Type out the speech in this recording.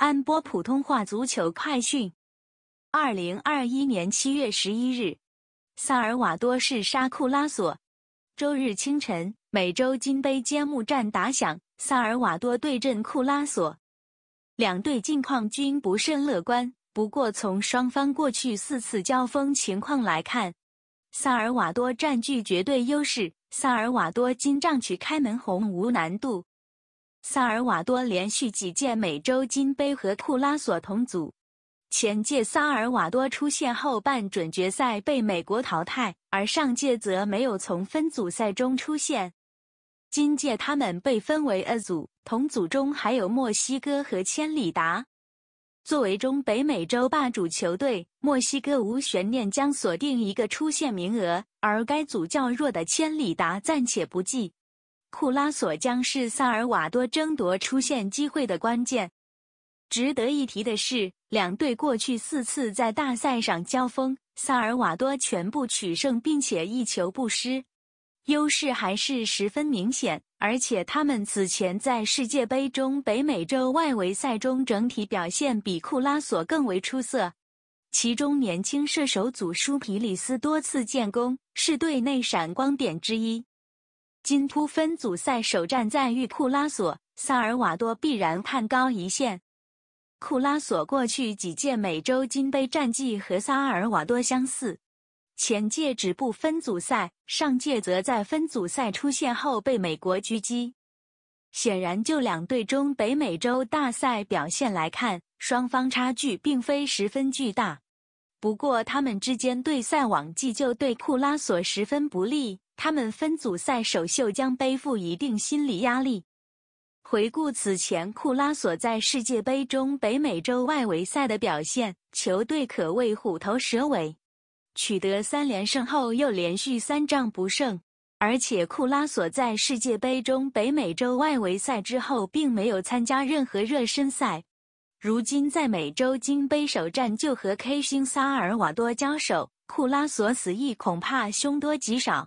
安播普通话足球快讯：二零二一年七月十一日，萨尔瓦多是沙库拉索。周日清晨，美洲金杯揭幕战打响，萨尔瓦多对阵库拉索。两队近况均不甚乐观，不过从双方过去四次交锋情况来看，萨尔瓦多占据绝对优势，萨尔瓦多金帐取开门红无难度。萨尔瓦多连续几届美洲金杯和库拉索同组。前届萨尔瓦多出现后半准决赛被美国淘汰，而上届则没有从分组赛中出现。今届他们被分为 A 组，同组中还有墨西哥和千里达。作为中北美洲霸主球队，墨西哥无悬念将锁定一个出线名额，而该组较弱的千里达暂且不计。库拉索将是萨尔瓦多争夺出线机会的关键。值得一提的是，两队过去四次在大赛上交锋，萨尔瓦多全部取胜，并且一球不失，优势还是十分明显。而且他们此前在世界杯中北美洲外围赛中整体表现比库拉索更为出色。其中年轻射手组舒皮里斯多次建功，是队内闪光点之一。金突分组赛首战在遇库拉索，萨尔瓦多必然看高一线。库拉索过去几届美洲金杯战绩和萨尔瓦多相似，前届止步分组赛，上届则在分组赛出线后被美国狙击。显然，就两队中北美洲大赛表现来看，双方差距并非十分巨大。不过，他们之间对赛往绩就对库拉索十分不利。他们分组赛首秀将背负一定心理压力。回顾此前库拉索在世界杯中北美洲外围赛的表现，球队可谓虎头蛇尾。取得三连胜后又连续三仗不胜，而且库拉索在世界杯中北美洲外围赛之后并没有参加任何热身赛。如今在美洲金杯首战就和 K 星萨尔瓦多交手，库拉索此役恐怕凶多吉少。